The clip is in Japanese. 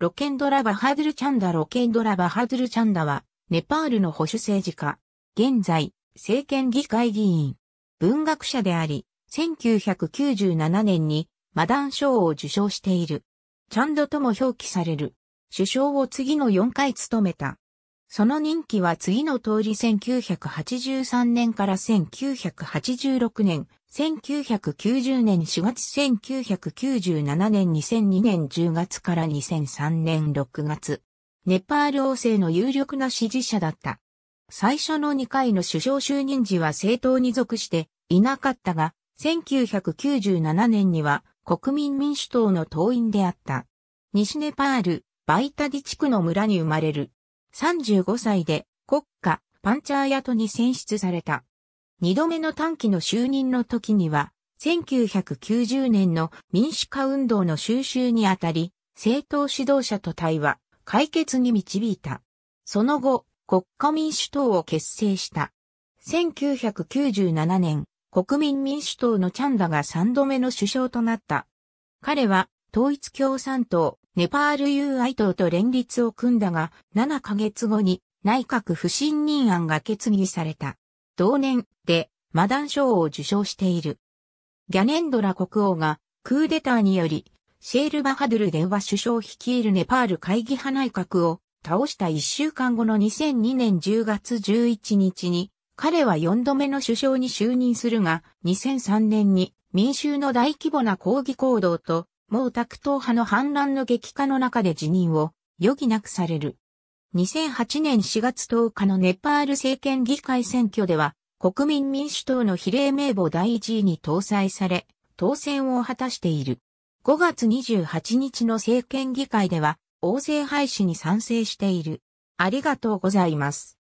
ロケンドラ・バハドゥル・チャンダロケンドラ・バハドル・チャンダは、ネパールの保守政治家、現在、政権議会議員、文学者であり、1997年にマダン賞を受賞している。チャンドとも表記される。首相を次の4回務めた。その任期は次の通り1983年から1986年、1990年4月、1997年2002年10月から2003年6月。ネパール王政の有力な支持者だった。最初の2回の首相就任時は政党に属していなかったが、1997年には国民民主党の党員であった。西ネパール、バイタディ地区の村に生まれる。35歳で国家パンチャーヤトに選出された。二度目の短期の就任の時には、1990年の民主化運動の収集にあたり、政党指導者と対話、解決に導いた。その後、国家民主党を結成した。1997年、国民民主党のチャンダが三度目の首相となった。彼は統一共産党、ネパール友愛党と連立を組んだが、7ヶ月後に内閣不信任案が決議された。同年でマダン賞を受賞している。ギャネンドラ国王がクーデターにより、シェール・バハドゥル電話首相率いるネパール会議派内閣を倒した1週間後の2002年10月11日に、彼は4度目の首相に就任するが、2003年に民衆の大規模な抗議行動と毛沢東派の反乱の激化の中で辞任を余儀なくされる。2008年4月10日のネパール政権議会選挙では、国民民主党の比例名簿第1位に搭載され、当選を果たしている。5月28日の政権議会では、王政廃止に賛成している。ありがとうございます。